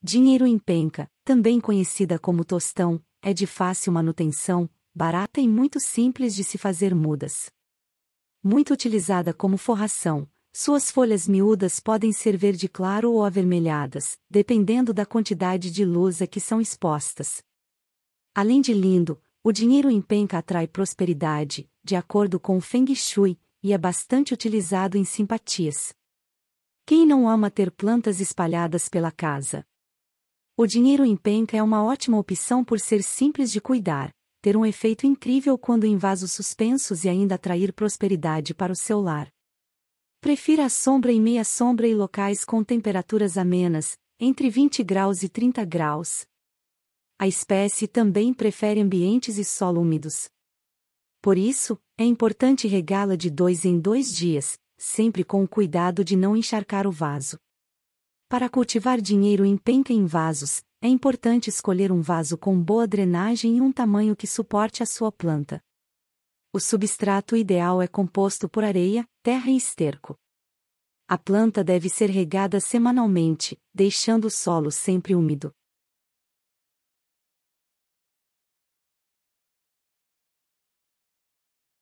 Dinheiro em penca, também conhecida como tostão, é de fácil manutenção, barata e muito simples de se fazer mudas. Muito utilizada como forração, suas folhas miúdas podem ser verde claro ou avermelhadas, dependendo da quantidade de luz a que são expostas. Além de lindo, o dinheiro em penca atrai prosperidade, de acordo com o Feng Shui, e é bastante utilizado em simpatias. Quem não ama ter plantas espalhadas pela casa? O dinheiro em penca é uma ótima opção por ser simples de cuidar, ter um efeito incrível quando em vasos suspensos e ainda atrair prosperidade para o seu lar. Prefira a sombra e meia sombra e locais com temperaturas amenas, entre 20 graus e 30 graus. A espécie também prefere ambientes e solo úmidos. Por isso, é importante regá-la de dois em dois dias, sempre com o cuidado de não encharcar o vaso. Para cultivar dinheiro em penca em vasos, é importante escolher um vaso com boa drenagem e um tamanho que suporte a sua planta. O substrato ideal é composto por areia, terra e esterco. A planta deve ser regada semanalmente, deixando o solo sempre úmido.